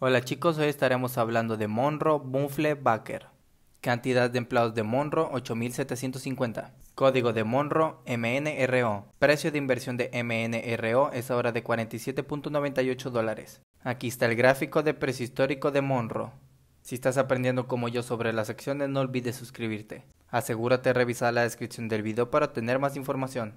Hola chicos, hoy estaremos hablando de Monroe Bunfle Baker. Cantidad de empleados de Monroe 8750. Código de Monroe MNRO. Precio de inversión de MNRO es ahora de 47.98 dólares. Aquí está el gráfico de precio histórico de Monroe. Si estás aprendiendo como yo sobre las acciones no olvides suscribirte. Asegúrate de revisar la descripción del video para obtener más información.